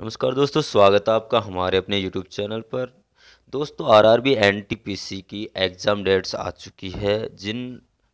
नमस्कार दोस्तों स्वागत है आपका हमारे अपने यूट्यूब चैनल पर दोस्तों आरआरबी एनटीपीसी की एग्ज़ाम डेट्स आ चुकी है जिन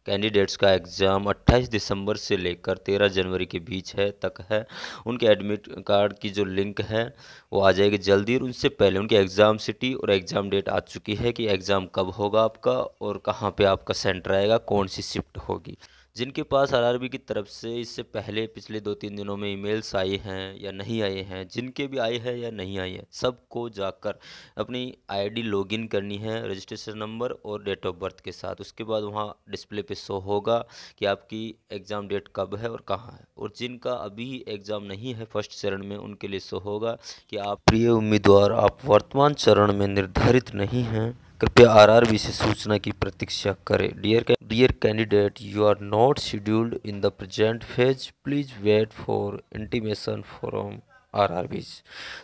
कैंडिडेट्स का एग्ज़ाम 28 दिसंबर से लेकर 13 जनवरी के बीच है तक है उनके एडमिट कार्ड की जो लिंक है वो आ जाएगी जल्दी और उनसे पहले उनकी एग्ज़ाम सिटी और एग्ज़ाम डेट आ चुकी है कि एग्ज़ाम कब होगा आपका और कहाँ पे आपका सेंटर आएगा कौन सी शिफ्ट होगी जिनके पास आरआरबी की तरफ से इससे पहले पिछले दो तीन दिनों में ईमेल्स आई हैं या नहीं आए हैं जिनके भी आए हैं या नहीं आए हैं सबको जाकर अपनी आईडी लॉगिन करनी है रजिस्ट्रेशन नंबर और डेट ऑफ बर्थ के साथ उसके बाद वहाँ डिस्प्ले पे शो होगा कि आपकी एग्ज़ाम डेट कब है और कहाँ है और जिनका अभी एग्ज़ाम नहीं है फर्स्ट चरण में उनके लिए शो होगा कि आप प्रिय उम्मीदवार आप वर्तमान चरण में निर्धारित नहीं हैं कृपया आरआरबी से सूचना की प्रतीक्षा करें dear dear candidate you are not scheduled in the present phase please wait for intimation from R R Bs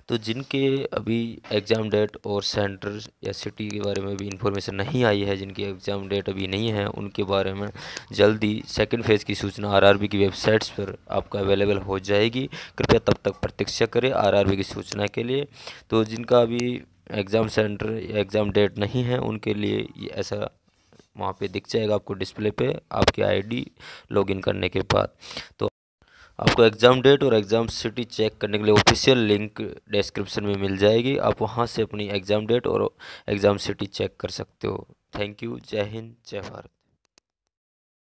तो जिनके अभी एग्ज़ाम डेट और सेंटर या सिटी के बारे में भी इंफॉर्मेशन नहीं आई है जिनकी एग्ज़ाम डेट अभी नहीं है उनके बारे में जल्दी सेकंड फेज़ की सूचना आरआरबी की वेबसाइट्स पर आपका अवेलेबल हो जाएगी कृपया तब तक प्रतीक्षा करें आरआरबी की सूचना के लिए तो जिनका अभी एग्ज़ाम सेंटर या एग्ज़ाम डेट नहीं है उनके लिए ये ऐसा वहाँ पर दिख जाएगा आपको डिस्प्ले पर आपकी आई लॉगिन करने के बाद तो आपको एग्ज़ाम डेट और एग्ज़ाम सिटी चेक करने के लिए ऑफिशियल लिंक डिस्क्रिप्शन में मिल जाएगी आप वहाँ से अपनी एग्ज़ाम डेट और एग्ज़ाम सिटी चेक कर सकते हो थैंक यू जय हिंद जय भारत